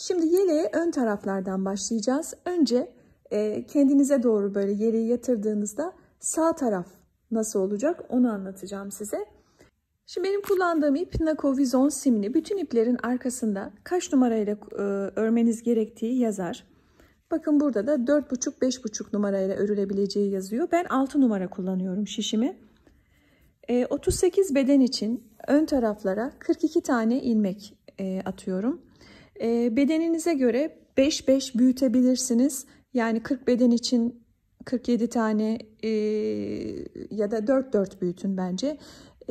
Şimdi yeleğe ön taraflardan başlayacağız. Önce e, kendinize doğru böyle yeleği yatırdığınızda sağ taraf nasıl olacak onu anlatacağım size. Şimdi benim kullandığım ip Nako Vizon simli. Bütün iplerin arkasında kaç numarayla e, örmeniz gerektiği yazar. Bakın burada da 4,5-5,5 numarayla örülebileceği yazıyor. Ben 6 numara kullanıyorum şişimi. E, 38 beden için ön taraflara 42 tane ilmek e, atıyorum. E, bedeninize göre 5-5 büyütebilirsiniz. Yani 40 beden için 47 tane e, ya da 4-4 büyütün bence. E,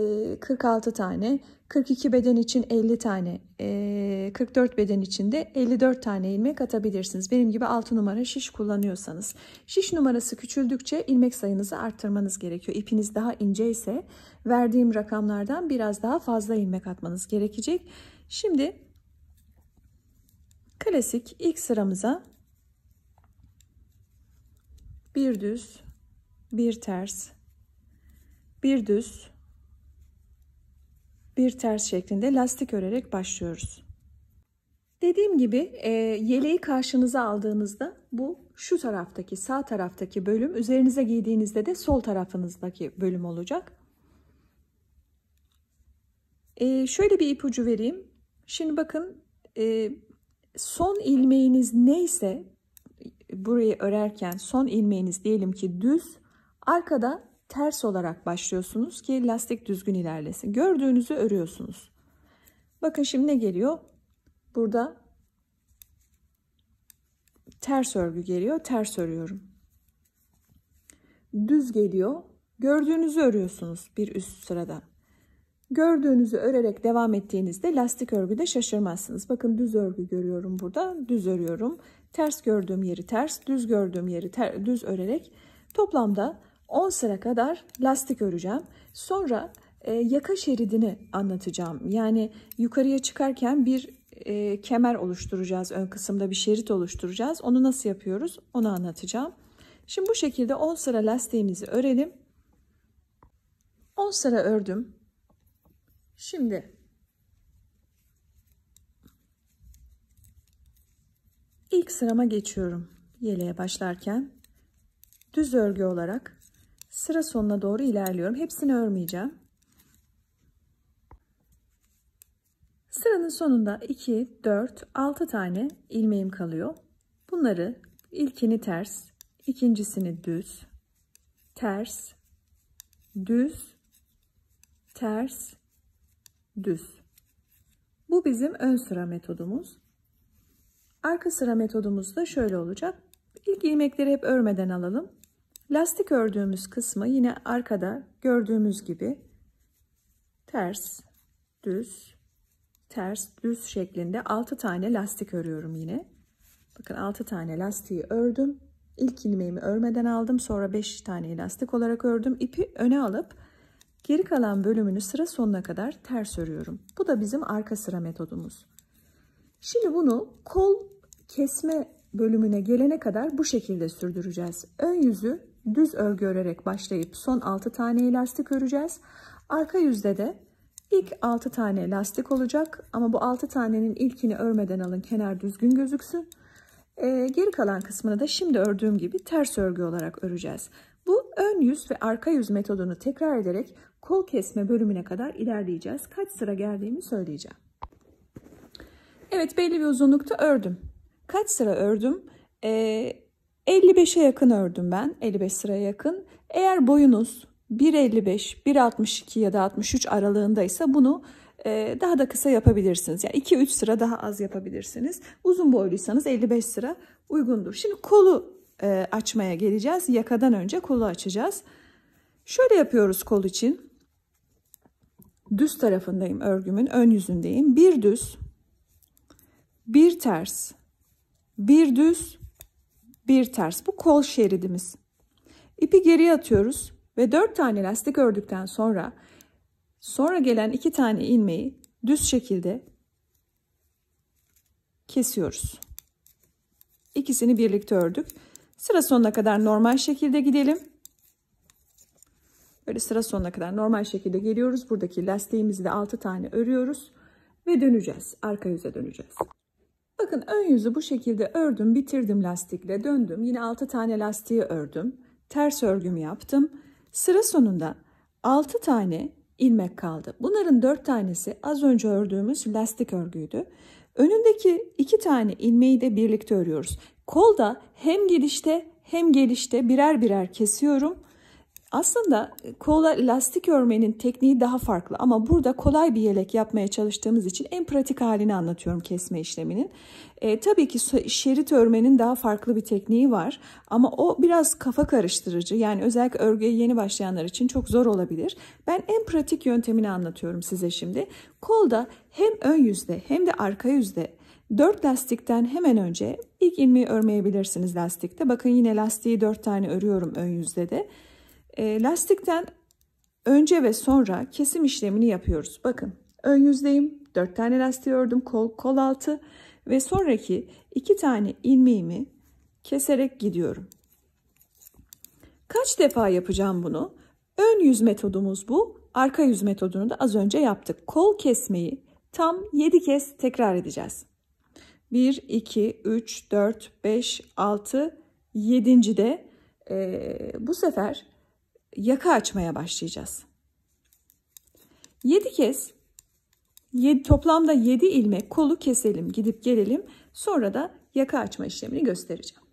ee, 46 tane, 42 beden için 50 tane, e, 44 beden için de 54 tane ilmek atabilirsiniz. Benim gibi 6 numara şiş kullanıyorsanız. Şiş numarası küçüldükçe ilmek sayınızı arttırmanız gerekiyor. İpiniz daha ince ise verdiğim rakamlardan biraz daha fazla ilmek atmanız gerekecek. Şimdi klasik ilk sıramıza bir düz, bir ters, bir düz, bir ters şeklinde lastik örerek başlıyoruz. Dediğim gibi e, yeleği karşınıza aldığınızda bu şu taraftaki sağ taraftaki bölüm üzerinize giydiğinizde de sol tarafınızdaki bölüm olacak. E, şöyle bir ipucu vereyim. Şimdi bakın e, son ilmeğiniz neyse burayı örerken son ilmeğiniz diyelim ki düz arkada ters olarak başlıyorsunuz ki lastik düzgün ilerlesin. Gördüğünüzü örüyorsunuz. Bakın şimdi ne geliyor? Burada ters örgü geliyor. Ters örüyorum. Düz geliyor. Gördüğünüzü örüyorsunuz bir üst sıradan. Gördüğünüzü örerek devam ettiğinizde lastik örgüde şaşırmazsınız. Bakın düz örgü görüyorum burada. Düz örüyorum. Ters gördüğüm yeri ters, düz gördüğüm yeri ter, düz örerek toplamda 10 sıra kadar lastik öreceğim. Sonra e, yaka şeridini anlatacağım. Yani yukarıya çıkarken bir e, kemer oluşturacağız. Ön kısımda bir şerit oluşturacağız. Onu nasıl yapıyoruz onu anlatacağım. Şimdi bu şekilde 10 sıra lastiğimizi örelim. 10 sıra ördüm. Şimdi ilk sırama geçiyorum. Yeleğe başlarken düz örgü olarak sıra sonuna doğru ilerliyorum. Hepsini örmeyeceğim. Sıranın sonunda 2, 4, 6 tane ilmeğim kalıyor. Bunları ilkini ters, ikincisini düz, ters, düz, ters, düz. Bu bizim ön sıra metodumuz. Arka sıra metodumuz da şöyle olacak. İlk ilmekleri hep örmeden alalım. Lastik ördüğümüz kısmı yine arkada gördüğümüz gibi ters, düz, ters, düz şeklinde 6 tane lastik örüyorum yine. Bakın 6 tane lastiği ördüm. İlk ilmeğimi örmeden aldım. Sonra 5 tane lastik olarak ördüm. İpi öne alıp Geri kalan bölümünü sıra sonuna kadar ters örüyorum. Bu da bizim arka sıra metodumuz. Şimdi bunu kol kesme bölümüne gelene kadar bu şekilde sürdüreceğiz. Ön yüzü düz örgü örerek başlayıp son 6 tane lastik öreceğiz. Arka yüzde de ilk 6 tane lastik olacak ama bu 6 tanenin ilkini örmeden alın kenar düzgün gözüksün. Ee, geri kalan kısmını da şimdi ördüğüm gibi ters örgü olarak öreceğiz. Bu ön yüz ve arka yüz metodunu tekrar ederek kol kesme bölümüne kadar ilerleyeceğiz. Kaç sıra geldiğimi söyleyeceğim. Evet belli bir uzunlukta ördüm. Kaç sıra ördüm? Ee, 55'e yakın ördüm ben. 55 sıraya yakın. Eğer boyunuz 1.55, 1.62 ya da 63 aralığındaysa bunu e, daha da kısa yapabilirsiniz. Yani 2-3 sıra daha az yapabilirsiniz. Uzun boyluysanız 55 sıra uygundur. Şimdi kolu e, açmaya geleceğiz. Yakadan önce kolu açacağız. Şöyle yapıyoruz kol için. Düz tarafındayım örgümün ön yüzündeyim. Bir düz, bir ters, bir düz, bir ters. Bu kol şeridimiz. İpi geriye atıyoruz ve dört tane lastik ördükten sonra sonra gelen iki tane ilmeği düz şekilde kesiyoruz. İkisini birlikte ördük. Sıra sonuna kadar normal şekilde gidelim. Böyle sıra sonuna kadar normal şekilde geliyoruz. Buradaki lastiğimizi de 6 tane örüyoruz ve döneceğiz. Arka yüze döneceğiz. Bakın ön yüzü bu şekilde ördüm, bitirdim lastikle, döndüm. Yine 6 tane lastiği ördüm. Ters örgümü yaptım. Sıra sonunda 6 tane ilmek kaldı. Bunların 4 tanesi az önce ördüğümüz lastik örgüydü. Önündeki 2 tane ilmeği de birlikte örüyoruz. Kolda hem gelişte hem gelişte birer birer kesiyorum. Aslında e, kola lastik örmenin tekniği daha farklı ama burada kolay bir yelek yapmaya çalıştığımız için en pratik halini anlatıyorum kesme işleminin. E, tabii ki şerit örmenin daha farklı bir tekniği var ama o biraz kafa karıştırıcı yani özellikle örgüye yeni başlayanlar için çok zor olabilir. Ben en pratik yöntemini anlatıyorum size şimdi. Kolda hem ön yüzde hem de arka yüzde 4 lastikten hemen önce ilk ilmeği örmeyebilirsiniz lastikte. Bakın yine lastiği 4 tane örüyorum ön yüzde de. E, lastikten önce ve sonra kesim işlemini yapıyoruz. Bakın ön yüzdeyim 4 tane lastiği ördüm kol, kol altı ve sonraki 2 tane ilmeğimi keserek gidiyorum. Kaç defa yapacağım bunu? Ön yüz metodumuz bu. Arka yüz metodunu da az önce yaptık. Kol kesmeyi tam 7 kez tekrar edeceğiz. 1, 2, 3, 4, 5, 6, 7. de e, bu sefer yaka açmaya başlayacağız. 7 kez 7, toplamda 7 ilmek kolu keselim gidip gelelim. Sonra da yaka açma işlemini göstereceğim.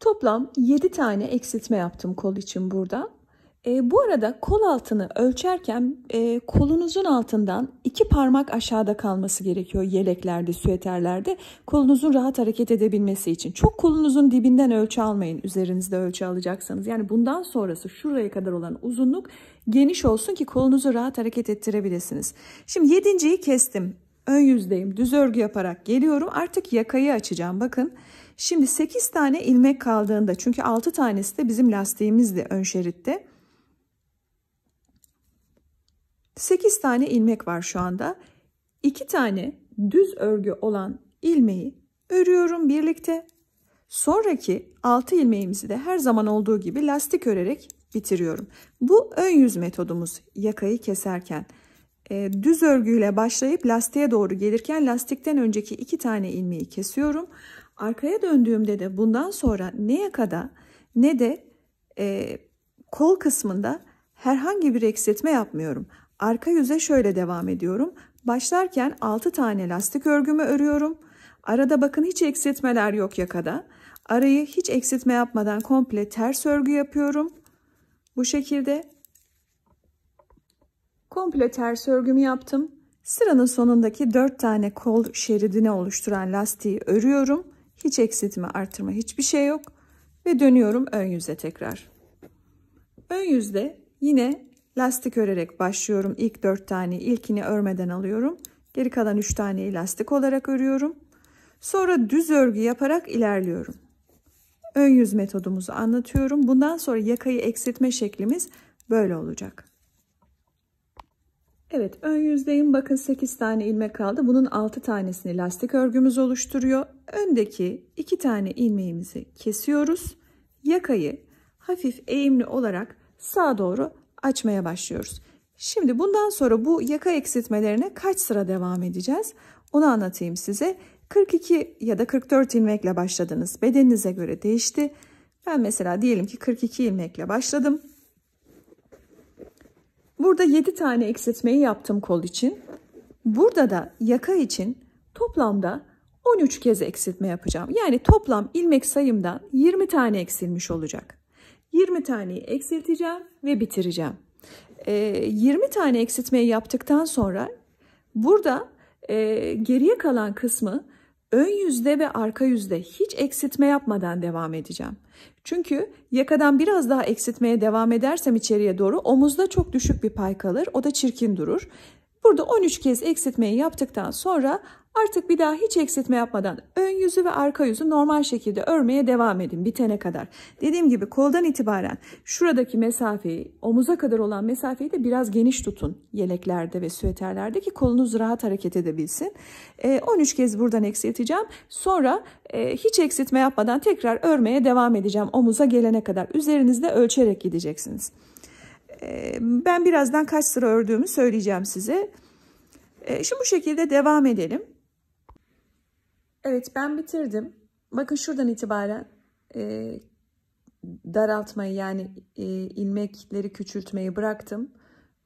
Toplam 7 tane eksiltme yaptım kol için burada. E, bu arada kol altını ölçerken e, kolunuzun altından iki parmak aşağıda kalması gerekiyor yeleklerde, süeterlerde. Kolunuzun rahat hareket edebilmesi için. Çok kolunuzun dibinden ölçü almayın üzerinizde ölçü alacaksanız. Yani bundan sonrası şuraya kadar olan uzunluk geniş olsun ki kolunuzu rahat hareket ettirebilirsiniz. Şimdi yedinciyi kestim. Ön yüzdeyim. Düz örgü yaparak geliyorum. Artık yakayı açacağım. Bakın. Şimdi 8 tane ilmek kaldığında çünkü 6 tanesi de bizim lastiğimizdi ön şeritte. 8 tane ilmek var şu anda. 2 tane düz örgü olan ilmeği örüyorum birlikte. Sonraki 6 ilmeğimizi de her zaman olduğu gibi lastik örerek bitiriyorum. Bu ön yüz metodumuz yakayı keserken. E, düz örgüyle başlayıp lastiğe doğru gelirken lastikten önceki iki tane ilmeği kesiyorum. Arkaya döndüğümde de bundan sonra ne yakada ne de e, kol kısmında herhangi bir eksiltme yapmıyorum. Arka yüze şöyle devam ediyorum. Başlarken 6 tane lastik örgümü örüyorum. Arada bakın hiç eksiltmeler yok yakada. Arayı hiç eksiltme yapmadan komple ters örgü yapıyorum. Bu şekilde komple ters örgümü yaptım. Sıranın sonundaki 4 tane kol şeridine oluşturan lastiği örüyorum. Hiç eksiltme artırma hiçbir şey yok. Ve dönüyorum ön yüze tekrar. Ön yüzde yine Lastik örerek başlıyorum. İlk 4 tane ilkini örmeden alıyorum. Geri kalan 3 taneyi lastik olarak örüyorum. Sonra düz örgü yaparak ilerliyorum. Ön yüz metodumuzu anlatıyorum. Bundan sonra yakayı eksiltme şeklimiz böyle olacak. Evet ön yüzdeyim. Bakın 8 tane ilmek kaldı. Bunun 6 tanesini lastik örgümüz oluşturuyor. Öndeki 2 tane ilmeğimizi kesiyoruz. Yakayı hafif eğimli olarak sağa doğru açmaya başlıyoruz. Şimdi bundan sonra bu yaka eksiltmelerine kaç sıra devam edeceğiz? Onu anlatayım size. 42 ya da 44 ilmekle başladınız. Bedeninize göre değişti. Ben mesela diyelim ki 42 ilmekle başladım. Burada 7 tane eksiltmeyi yaptım kol için. Burada da yaka için toplamda 13 kez eksiltme yapacağım. Yani toplam ilmek sayımdan 20 tane eksilmiş olacak. 20 tane eksilteceğim ve bitireceğim. E, ee, 20 tane eksiltmeyi yaptıktan sonra burada e, geriye kalan kısmı ön yüzde ve arka yüzde hiç eksiltme yapmadan devam edeceğim. Çünkü yakadan biraz daha eksiltmeye devam edersem içeriye doğru omuzda çok düşük bir pay kalır. O da çirkin durur. Burada 13 kez eksiltmeyi yaptıktan sonra Artık bir daha hiç eksiltme yapmadan ön yüzü ve arka yüzü normal şekilde örmeye devam edin bitene kadar. Dediğim gibi koldan itibaren şuradaki mesafeyi omuza kadar olan mesafeyi de biraz geniş tutun yeleklerde ve süeterlerde ki kolunuz rahat hareket edebilsin. E, ee, 13 kez buradan eksilteceğim. Sonra e, hiç eksiltme yapmadan tekrar örmeye devam edeceğim omuza gelene kadar. Üzerinizde ölçerek gideceksiniz. E, ben birazdan kaç sıra ördüğümü söyleyeceğim size. Ee, şimdi bu şekilde devam edelim. Evet ben bitirdim. Bakın şuradan itibaren e, daraltmayı yani e, ilmekleri küçültmeyi bıraktım.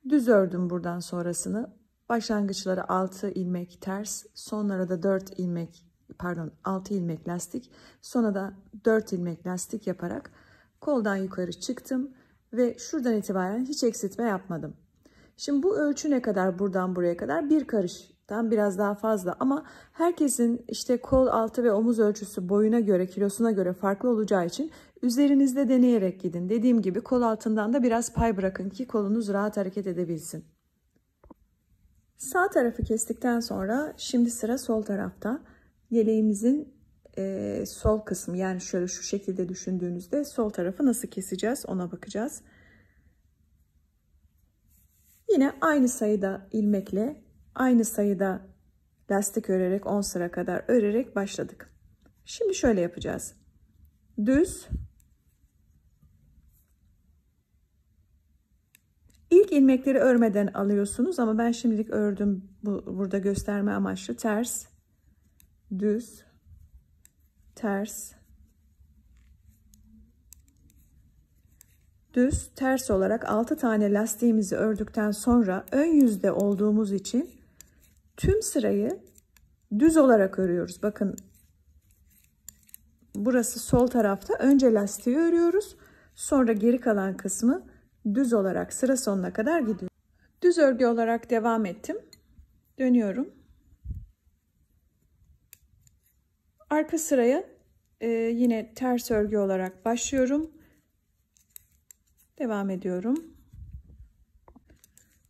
Düz ördüm buradan sonrasını. Başlangıçları 6 ilmek ters, sonlara da 4 ilmek pardon 6 ilmek lastik, sonra da 4 ilmek lastik yaparak koldan yukarı çıktım ve şuradan itibaren hiç eksiltme yapmadım. Şimdi bu ölçü ne kadar buradan buraya kadar? Bir karış dan biraz daha fazla ama herkesin işte kol altı ve omuz ölçüsü boyuna göre kilosuna göre farklı olacağı için üzerinizde deneyerek gidin. Dediğim gibi kol altından da biraz pay bırakın ki kolunuz rahat hareket edebilsin. Sağ tarafı kestikten sonra şimdi sıra sol tarafta. Yeleğimizin e, sol kısmı yani şöyle şu şekilde düşündüğünüzde sol tarafı nasıl keseceğiz ona bakacağız. Yine aynı sayıda ilmekle aynı sayıda lastik örerek 10 sıra kadar örerek başladık. Şimdi şöyle yapacağız. Düz İlk ilmekleri örmeden alıyorsunuz ama ben şimdilik ördüm. Bu, burada gösterme amaçlı ters, düz, ters, düz, ters olarak 6 tane lastiğimizi ördükten sonra ön yüzde olduğumuz için tüm sırayı düz olarak örüyoruz. Bakın burası sol tarafta. Önce lastiği örüyoruz. Sonra geri kalan kısmı düz olarak sıra sonuna kadar gidiyor. Düz örgü olarak devam ettim. Dönüyorum. Arka sıraya e, yine ters örgü olarak başlıyorum. Devam ediyorum.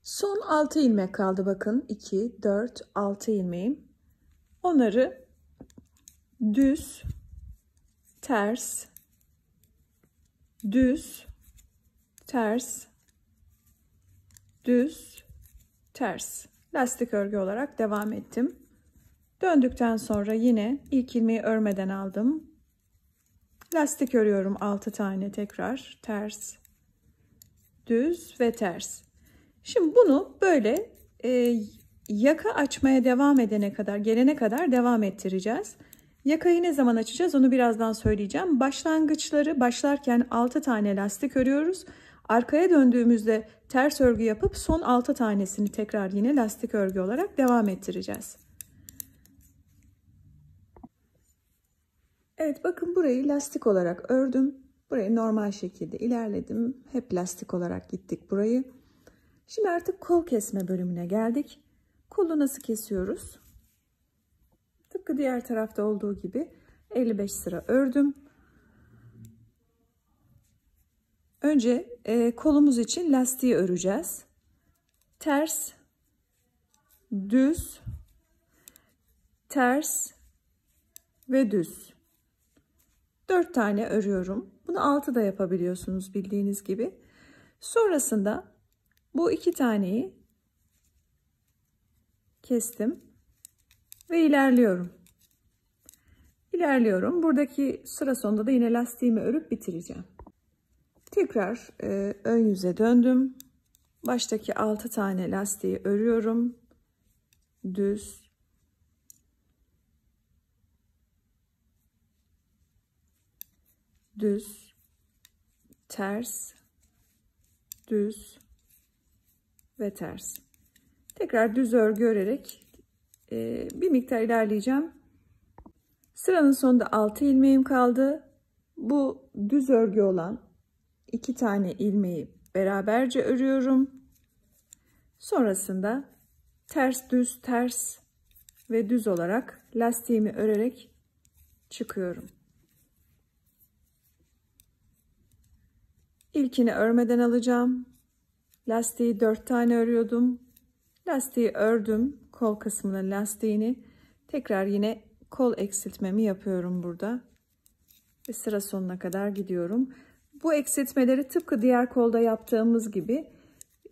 Son 6 ilmek kaldı bakın. 2, 4, 6 ilmeğim. Onları düz, ters, düz, ters, düz, ters. Lastik örgü olarak devam ettim. Döndükten sonra yine ilk ilmeği örmeden aldım. Lastik örüyorum 6 tane tekrar. Ters, düz ve ters. Şimdi bunu böyle e, yaka açmaya devam edene kadar, gelene kadar devam ettireceğiz. Yakayı ne zaman açacağız onu birazdan söyleyeceğim. Başlangıçları başlarken 6 tane lastik örüyoruz. Arkaya döndüğümüzde ters örgü yapıp son 6 tanesini tekrar yine lastik örgü olarak devam ettireceğiz. Evet bakın burayı lastik olarak ördüm. Burayı normal şekilde ilerledim. Hep lastik olarak gittik burayı. Şimdi artık kol kesme bölümüne geldik. Kolu nasıl kesiyoruz? Tıpkı diğer tarafta olduğu gibi 55 sıra ördüm. Önce e, kolumuz için lastiği öreceğiz. Ters, düz, ters ve düz. 4 tane örüyorum. Bunu 6 da yapabiliyorsunuz bildiğiniz gibi. Sonrasında bu iki taneyi kestim ve ilerliyorum. İlerliyorum. Buradaki sıra sonunda da yine lastiğimi örüp bitireceğim. Tekrar e, ön yüze döndüm. Baştaki 6 tane lastiği örüyorum. Düz. Düz. Ters. Düz ve ters. Tekrar düz örgü örerek e, bir miktar ilerleyeceğim. Sıranın sonunda 6 ilmeğim kaldı. Bu düz örgü olan iki tane ilmeği beraberce örüyorum. Sonrasında ters düz ters ve düz olarak lastiğimi örerek çıkıyorum. İlkini örmeden alacağım. Lastiği 4 tane örüyordum. Lastiği ördüm. Kol kısmının lastiğini. Tekrar yine kol eksiltmemi yapıyorum burada. Ve sıra sonuna kadar gidiyorum. Bu eksiltmeleri tıpkı diğer kolda yaptığımız gibi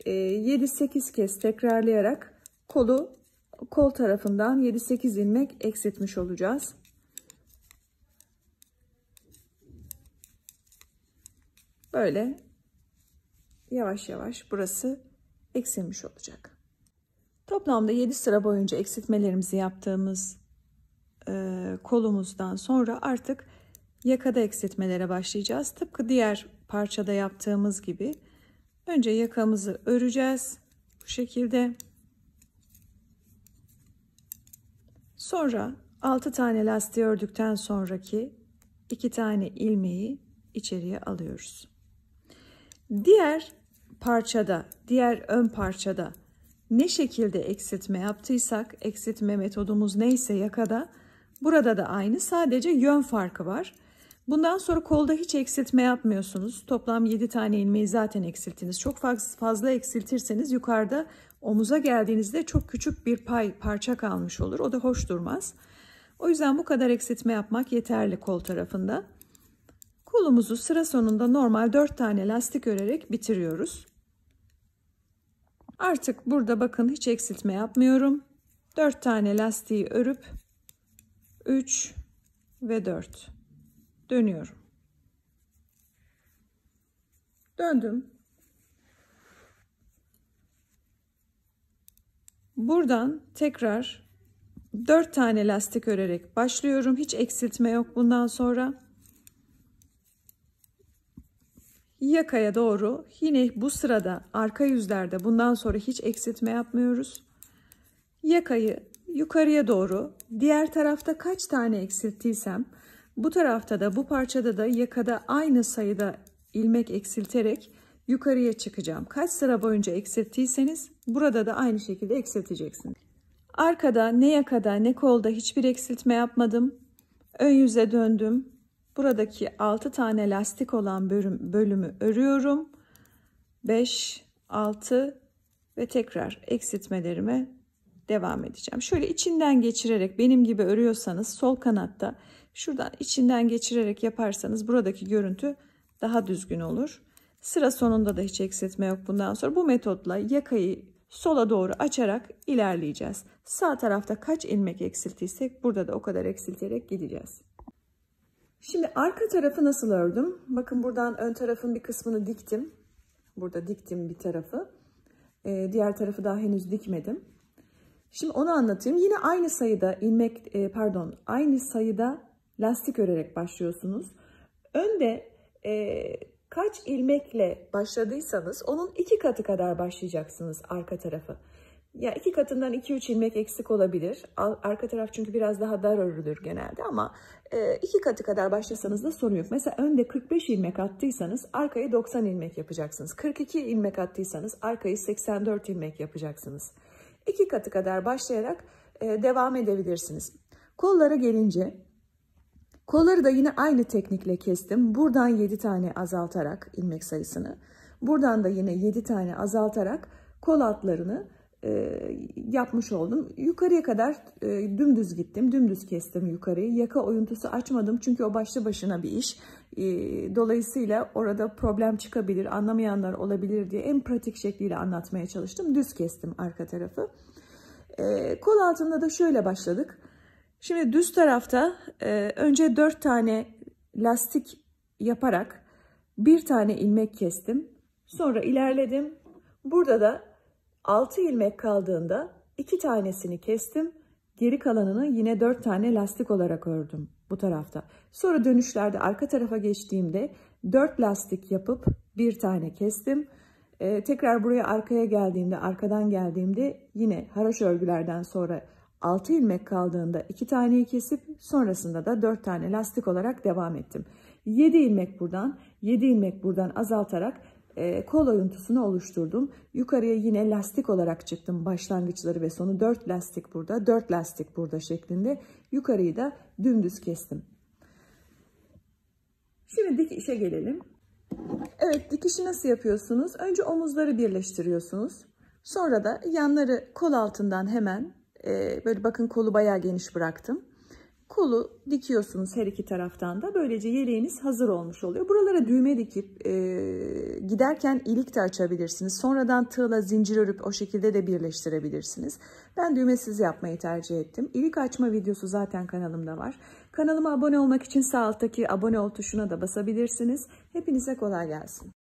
7-8 e, kez tekrarlayarak kolu kol tarafından 7-8 ilmek eksiltmiş olacağız. Böyle yavaş yavaş burası eksilmiş olacak. Toplamda 7 sıra boyunca eksiltmelerimizi yaptığımız e, kolumuzdan sonra artık yakada eksiltmelere başlayacağız. Tıpkı diğer parçada yaptığımız gibi önce yakamızı öreceğiz bu şekilde. Sonra 6 tane lastiği ördükten sonraki 2 tane ilmeği içeriye alıyoruz. Diğer parçada, diğer ön parçada ne şekilde eksiltme yaptıysak, eksiltme metodumuz neyse yakada, burada da aynı sadece yön farkı var. Bundan sonra kolda hiç eksiltme yapmıyorsunuz. Toplam 7 tane ilmeği zaten eksilttiniz. Çok fazla eksiltirseniz yukarıda omuza geldiğinizde çok küçük bir pay parça kalmış olur. O da hoş durmaz. O yüzden bu kadar eksiltme yapmak yeterli kol tarafında. Kolumuzu sıra sonunda normal 4 tane lastik örerek bitiriyoruz. Artık burada bakın hiç eksiltme yapmıyorum. 4 tane lastiği örüp 3 ve 4 dönüyorum. Döndüm. Buradan tekrar 4 tane lastik örerek başlıyorum. Hiç eksiltme yok bundan sonra. yakaya doğru yine bu sırada arka yüzlerde bundan sonra hiç eksiltme yapmıyoruz. Yakayı yukarıya doğru diğer tarafta kaç tane eksilttiysem bu tarafta da bu parçada da yakada aynı sayıda ilmek eksilterek yukarıya çıkacağım. Kaç sıra boyunca eksilttiyseniz burada da aynı şekilde eksilteceksiniz. Arkada ne yakada ne kolda hiçbir eksiltme yapmadım. Ön yüze döndüm. Buradaki 6 tane lastik olan bölüm, bölümü örüyorum. 5, 6 ve tekrar eksiltmelerime devam edeceğim. Şöyle içinden geçirerek benim gibi örüyorsanız sol kanatta şuradan içinden geçirerek yaparsanız buradaki görüntü daha düzgün olur. Sıra sonunda da hiç eksiltme yok bundan sonra. Bu metotla yakayı sola doğru açarak ilerleyeceğiz. Sağ tarafta kaç ilmek eksiltiysek burada da o kadar eksilterek gideceğiz. Şimdi arka tarafı nasıl ördüm? Bakın buradan ön tarafın bir kısmını diktim. Burada diktim bir tarafı. Ee, diğer tarafı daha henüz dikmedim. Şimdi onu anlatayım. Yine aynı sayıda ilmek, e, pardon, aynı sayıda lastik örerek başlıyorsunuz. Önde e, kaç ilmekle başladıysanız onun iki katı kadar başlayacaksınız arka tarafı ya iki katından 2-3 ilmek eksik olabilir. Arka taraf çünkü biraz daha dar örülür genelde ama e, iki katı kadar başlasanız da sorun yok. Mesela önde 45 ilmek attıysanız arkaya 90 ilmek yapacaksınız. 42 ilmek attıysanız arkayı 84 ilmek yapacaksınız. İki katı kadar başlayarak e, devam edebilirsiniz. Kollara gelince kolları da yine aynı teknikle kestim. Buradan 7 tane azaltarak ilmek sayısını. Buradan da yine 7 tane azaltarak kol altlarını e, yapmış oldum. Yukarıya kadar e, dümdüz gittim. Dümdüz kestim yukarıyı. Yaka oyuntusu açmadım çünkü o başlı başına bir iş. E, dolayısıyla orada problem çıkabilir, anlamayanlar olabilir diye en pratik şekliyle anlatmaya çalıştım. Düz kestim arka tarafı. E, kol altında da şöyle başladık. Şimdi düz tarafta e, önce 4 tane lastik yaparak bir tane ilmek kestim. Sonra ilerledim. Burada da 6 ilmek kaldığında 2 tanesini kestim. Geri kalanını yine 4 tane lastik olarak ördüm bu tarafta. Sonra dönüşlerde arka tarafa geçtiğimde 4 lastik yapıp bir tane kestim. Ee, tekrar buraya arkaya geldiğimde, arkadan geldiğimde yine haraş örgülerden sonra 6 ilmek kaldığında 2 taneyi kesip sonrasında da 4 tane lastik olarak devam ettim. 7 ilmek buradan, 7 ilmek buradan azaltarak e, kol oyuntusunu oluşturdum. Yukarıya yine lastik olarak çıktım başlangıçları ve sonu. 4 lastik burada, 4 lastik burada şeklinde. Yukarıyı da dümdüz kestim. Şimdi dikişe gelelim. Evet dikişi nasıl yapıyorsunuz? Önce omuzları birleştiriyorsunuz. Sonra da yanları kol altından hemen e, böyle bakın kolu bayağı geniş bıraktım. Kolu dikiyorsunuz her iki taraftan da. Böylece yeleğiniz hazır olmuş oluyor. Buralara düğme dikip e, giderken ilik de açabilirsiniz. Sonradan tığla zincir örüp o şekilde de birleştirebilirsiniz. Ben düğmesiz yapmayı tercih ettim. İlik açma videosu zaten kanalımda var. Kanalıma abone olmak için sağ alttaki abone ol tuşuna da basabilirsiniz. Hepinize kolay gelsin.